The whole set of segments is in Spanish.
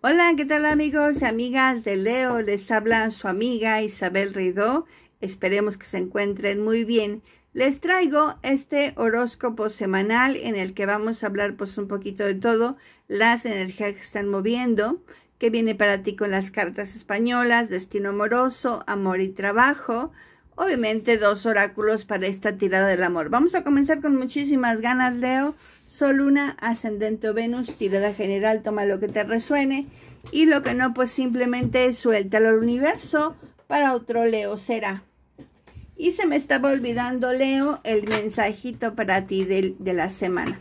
Hola, ¿qué tal amigos y amigas de Leo? Les habla su amiga Isabel Ridó. Esperemos que se encuentren muy bien. Les traigo este horóscopo semanal en el que vamos a hablar pues un poquito de todo, las energías que están moviendo, que viene para ti con las cartas españolas, destino amoroso, amor y trabajo, obviamente dos oráculos para esta tirada del amor. Vamos a comenzar con muchísimas ganas, Leo. Sol, Luna, Ascendente o Venus, tirada general, toma lo que te resuene. Y lo que no, pues simplemente suéltalo al universo para otro Leo será. Y se me estaba olvidando, Leo, el mensajito para ti de, la semana.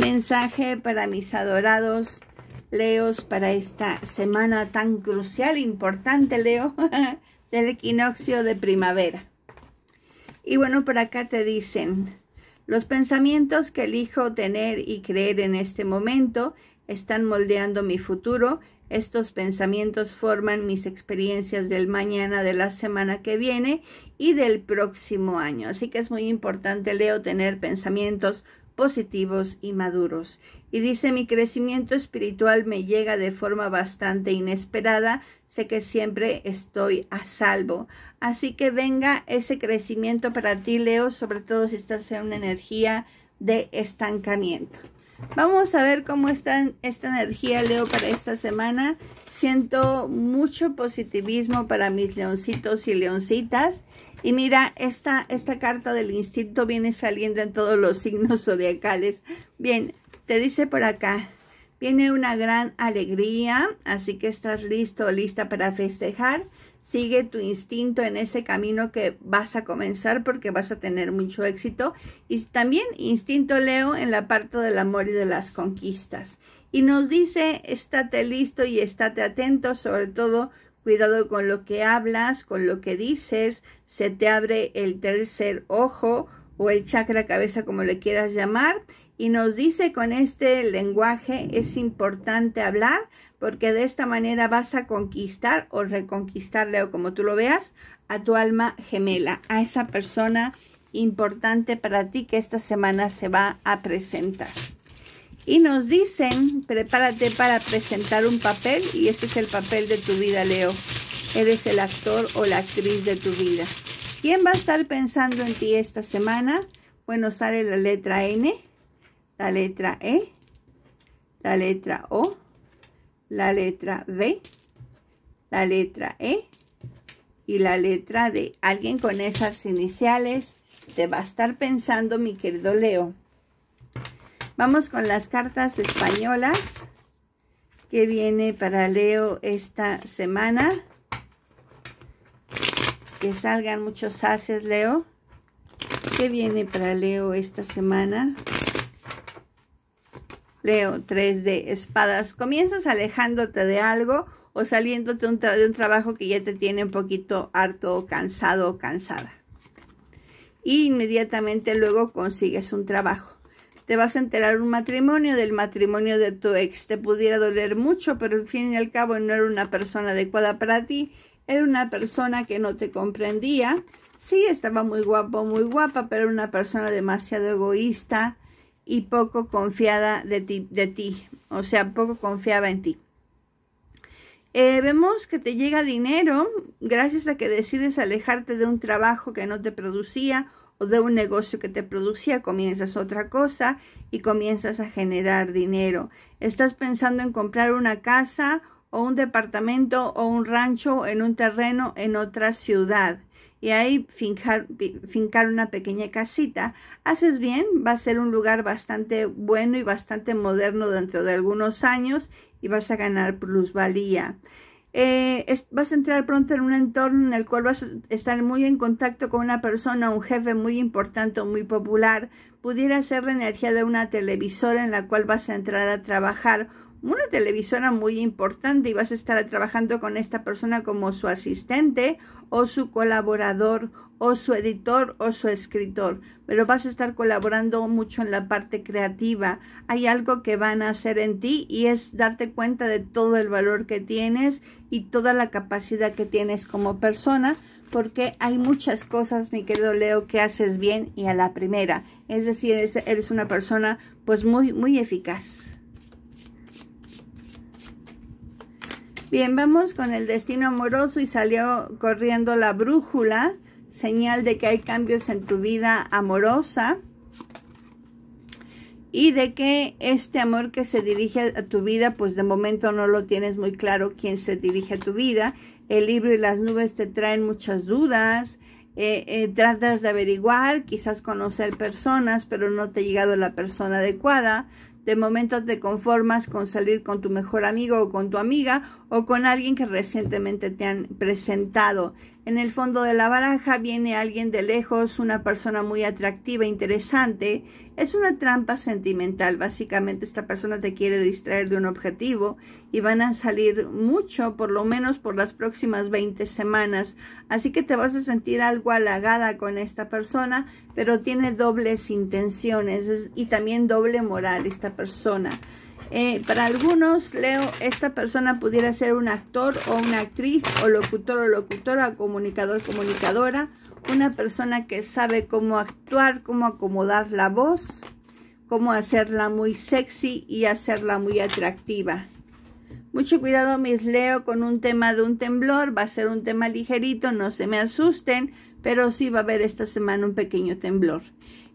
Mensaje para mis adorados Leos para esta semana tan crucial, importante, Leo. del equinoccio de primavera. Y bueno, por acá te dicen, los pensamientos que elijo tener y creer en este momento están moldeando mi futuro. Estos pensamientos forman mis experiencias del mañana, de la semana que viene y del próximo año. Así que es muy importante, Leo, tener pensamientos positivos y maduros. Y dice, mi crecimiento espiritual me llega de forma bastante inesperada, sé que siempre estoy a salvo. Así que venga ese crecimiento para ti, Leo, sobre todo si estás en una energía de estancamiento. Vamos a ver cómo está esta energía, Leo, para esta semana. Siento mucho positivismo para mis leoncitos y leoncitas. Y mira, esta, esta carta del instinto viene saliendo en todos los signos zodiacales. Bien, te dice por acá, viene una gran alegría, así que estás listo, lista para festejar. Sigue tu instinto en ese camino que vas a comenzar porque vas a tener mucho éxito. Y también instinto Leo en la parte del amor y de las conquistas. Y nos dice, estate listo y estate atento, sobre todo cuidado con lo que hablas, con lo que dices, se te abre el tercer ojo o el chakra cabeza, como le quieras llamar, y nos dice con este lenguaje es importante hablar, porque de esta manera vas a conquistar o reconquistar, Leo, como tú lo veas a tu alma gemela, a esa persona importante para ti que esta semana se va a presentar. Y nos dicen, prepárate para presentar un papel y este es el papel de tu vida, Leo. Eres el actor o la actriz de tu vida. ¿Quién va a estar pensando en ti esta semana? Bueno, sale la letra N, la letra E, la letra O, la letra B la letra E y la letra D. Alguien con esas iniciales te va a estar pensando, mi querido Leo. Vamos con las cartas españolas que viene para Leo esta semana. Que salgan muchos haces, Leo. que viene para Leo esta semana? Leo 3 de espadas. Comienzas alejándote de algo o saliéndote de un trabajo que ya te tiene un poquito harto, o cansado o cansada. Y inmediatamente luego consigues un trabajo. Te vas a enterar un matrimonio del matrimonio de tu ex. Te pudiera doler mucho, pero al fin y al cabo no era una persona adecuada para ti. Era una persona que no te comprendía. Sí, estaba muy guapo, muy guapa, pero era una persona demasiado egoísta, y poco confiada de ti, de ti o sea, poco confiaba en ti. Eh, vemos que te llega dinero gracias a que decides alejarte de un trabajo que no te producía o de un negocio que te producía, comienzas otra cosa y comienzas a generar dinero. Estás pensando en comprar una casa o un departamento o un rancho en un terreno en otra ciudad y ahí fincar, fincar, una pequeña casita. Haces bien, va a ser un lugar bastante bueno y bastante moderno dentro de algunos años y vas a ganar plusvalía. Eh, vas a entrar pronto en un entorno en el cual vas a estar muy en contacto con una persona, un jefe muy importante muy popular. Pudiera ser la energía de una televisora en la cual vas a entrar a trabajar una televisora muy importante y vas a estar trabajando con esta persona como su asistente o su colaborador o su editor o su escritor, pero vas a estar colaborando mucho en la parte creativa. Hay algo que van a hacer en ti y es darte cuenta de todo el valor que tienes y toda la capacidad que tienes como persona, porque hay muchas cosas, mi querido Leo, que haces bien y a la primera. Es decir, eres una persona pues muy, muy eficaz. Bien, vamos con el destino amoroso y salió corriendo la brújula, señal de que hay cambios en tu vida amorosa y de que este amor que se dirige a tu vida, pues de momento no lo tienes muy claro quién se dirige a tu vida. El libro y las nubes te traen muchas dudas, eh, eh, tratas de averiguar, quizás conocer personas, pero no te ha llegado la persona adecuada. De momento te conformas con salir con tu mejor amigo o con tu amiga o con alguien que recientemente te han presentado. En el fondo de la baraja viene alguien de lejos, una persona muy atractiva, interesante. Es una trampa sentimental. Básicamente esta persona te quiere distraer de un objetivo y van a salir mucho, por lo menos por las próximas 20 semanas. Así que te vas a sentir algo halagada con esta persona, pero tiene dobles intenciones y también doble moral esta persona. Eh, para algunos, Leo, esta persona pudiera ser un actor o una actriz, o locutor o locutora, o comunicador, comunicadora, una persona que sabe cómo actuar, cómo acomodar la voz, cómo hacerla muy sexy y hacerla muy atractiva. Mucho cuidado, mis Leo, con un tema de un temblor. Va a ser un tema ligerito, no se me asusten, pero sí va a haber esta semana un pequeño temblor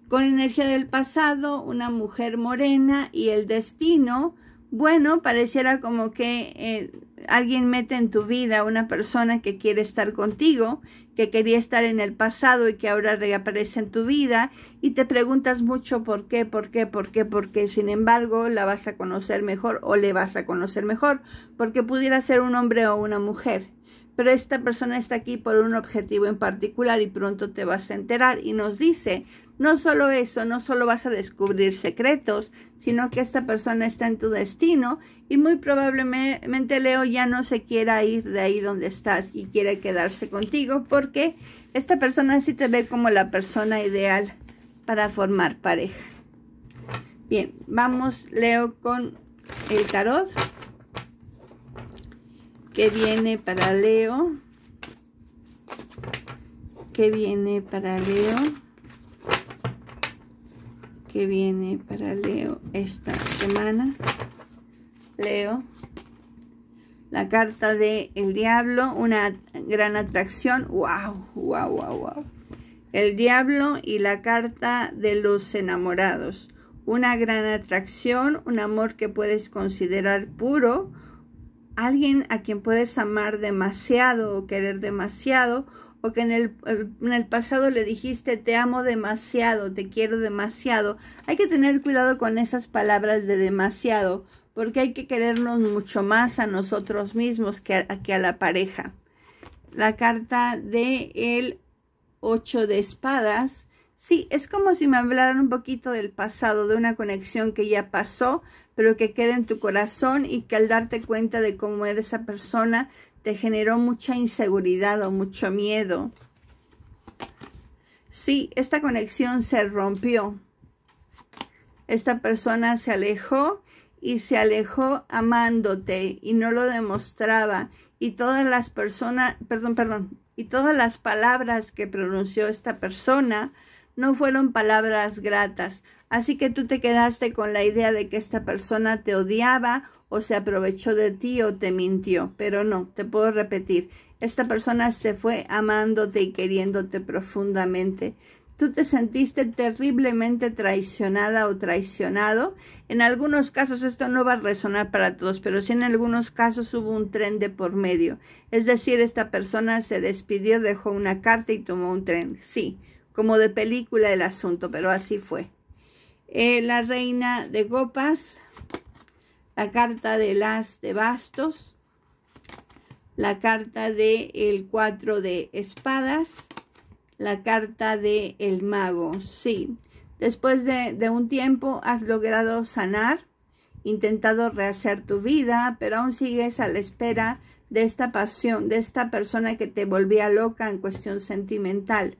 con energía del pasado, una mujer morena y el destino, bueno, pareciera como que eh, alguien mete en tu vida una persona que quiere estar contigo, que quería estar en el pasado y que ahora reaparece en tu vida y te preguntas mucho por qué, por qué, por qué, por qué. Sin embargo, la vas a conocer mejor o le vas a conocer mejor porque pudiera ser un hombre o una mujer pero esta persona está aquí por un objetivo en particular y pronto te vas a enterar. Y nos dice, no solo eso, no solo vas a descubrir secretos, sino que esta persona está en tu destino y muy probablemente Leo ya no se quiera ir de ahí donde estás y quiere quedarse contigo porque esta persona sí te ve como la persona ideal para formar pareja. Bien, vamos Leo con el tarot. ¿Qué viene para Leo, ¿Qué viene para Leo, ¿Qué viene para Leo esta semana. Leo, la carta de el diablo, una gran atracción, wow, wow, wow, wow. El diablo y la carta de los enamorados. Una gran atracción, un amor que puedes considerar puro, alguien a quien puedes amar demasiado o querer demasiado, o que eh, en el, pasado le dijiste te amo demasiado, te quiero demasiado. Hay que tener cuidado con esas palabras de demasiado, porque hay que querernos mucho más a nosotros mismos que a, a la pareja. La carta de el 8 de espadas Sí, es como si me hablaran un poquito del pasado, de una conexión que ya pasó, pero que queda en tu corazón y que al darte cuenta de cómo era esa persona, te generó mucha inseguridad o mucho miedo. Sí, esta conexión se rompió. Esta persona se alejó y se alejó amándote y no lo demostraba. Y todas las personas, perdón, perdón, y todas las palabras que pronunció esta persona no fueron palabras gratas. Así que tú te quedaste con la idea de que esta persona te odiaba o se aprovechó de ti o te mintió. Pero no, te puedo repetir, esta persona se fue amándote y queriéndote profundamente. Tú te sentiste terriblemente traicionada o traicionado. En algunos casos esto no va a resonar para todos, pero sí en algunos casos hubo un tren de por medio. Es decir, esta persona se despidió, dejó una carta y tomó un tren. Sí, como de película el asunto, pero así fue. Eh, la reina de copas, la carta de las de bastos, la carta de el cuatro de espadas, la carta de el mago. Sí, después de, de un tiempo has logrado sanar, intentado rehacer tu vida, pero aún sigues a la espera de esta pasión, de esta persona que te volvía loca en cuestión sentimental.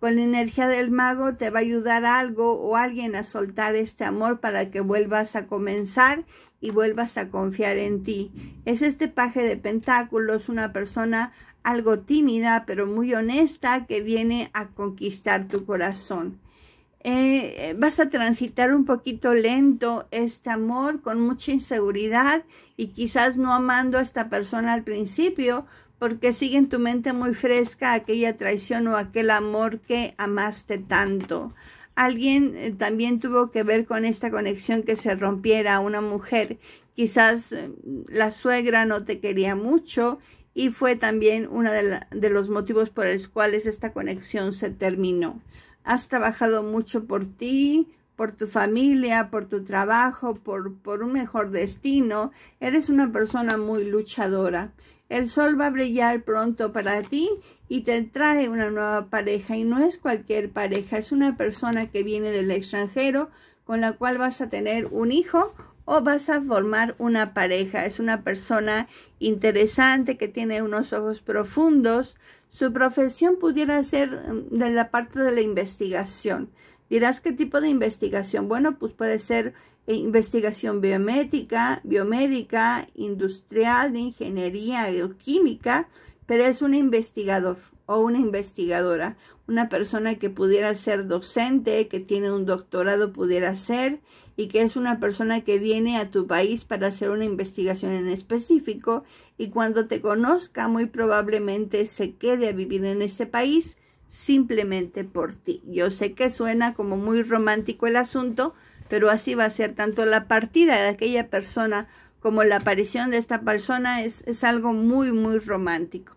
Con la energía del mago te va a ayudar algo o alguien a soltar este amor para que vuelvas a comenzar y vuelvas a confiar en ti. Es este paje de pentáculos, una persona algo tímida pero muy honesta que viene a conquistar tu corazón. Eh, vas a transitar un poquito lento este amor con mucha inseguridad y quizás no amando a esta persona al principio, porque sigue en tu mente muy fresca aquella traición o aquel amor que amaste tanto. Alguien eh, también tuvo que ver con esta conexión que se rompiera, una mujer. Quizás eh, la suegra no te quería mucho y fue también uno de, los motivos por los cuales esta conexión se terminó. Has trabajado mucho por ti, por tu familia, por tu trabajo, por un mejor destino. Eres una persona muy luchadora el sol va a brillar pronto para ti y te trae una nueva pareja. Y no es cualquier pareja, es una persona que viene del extranjero con la cual vas a tener un hijo o vas a formar una pareja. Es una persona interesante que tiene unos ojos profundos. Su profesión pudiera ser mm, de la parte de la investigación, Dirás qué tipo de investigación. Bueno, pues puede ser eh, investigación biomédica, biomédica, industrial, de ingeniería, química, pero es un investigador o una investigadora, una persona que pudiera ser docente, que tiene un doctorado, pudiera ser, y que es una persona que viene a tu país para hacer una investigación en específico, y cuando te conozca muy probablemente se quede a vivir en ese país simplemente por ti. Yo sé que suena como muy romántico el asunto, pero así va a ser tanto la partida de aquella persona como la aparición de esta persona es, es algo muy, muy romántico.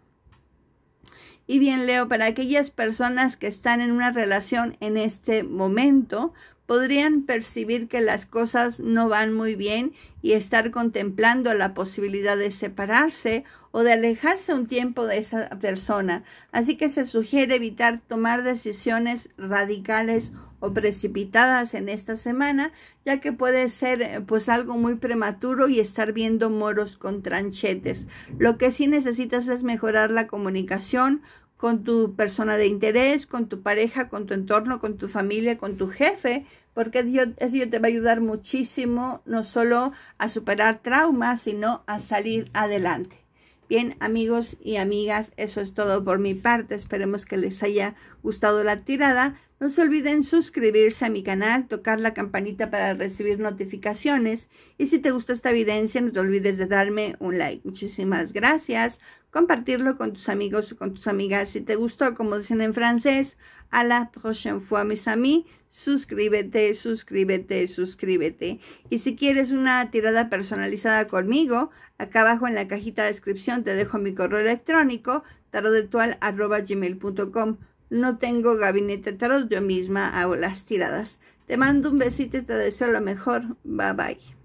Y bien, Leo, para aquellas personas que están en una relación en este momento, podrían percibir que las cosas no van muy bien y estar contemplando la posibilidad de separarse o de alejarse un tiempo de esa persona. Así que se sugiere evitar tomar decisiones radicales o precipitadas en esta semana, ya que puede ser pues algo muy prematuro y estar viendo moros con tranchetes. Lo que sí necesitas es mejorar la comunicación, con tu persona de interés, con tu pareja, con tu entorno, con tu familia, con tu jefe, porque Dios, eso te va a ayudar muchísimo, no solo a superar traumas, sino a salir adelante. Bien, amigos y amigas, eso es todo por mi parte. Esperemos que les haya gustado la tirada. No se olviden suscribirse a mi canal, tocar la campanita para recibir notificaciones. Y si te gustó esta evidencia, no te olvides de darme un like. Muchísimas gracias. Compartirlo con tus amigos o con tus amigas. Si te gustó, como dicen en francés, a la próxima fois, mis amis. Suscríbete, suscríbete, suscríbete. Y si quieres una tirada personalizada conmigo, acá abajo en la cajita de descripción te dejo mi correo electrónico tarotetual.gmail.com No tengo gabinete tarot, yo misma hago las tiradas. Te mando un besito y te deseo lo mejor. Bye bye.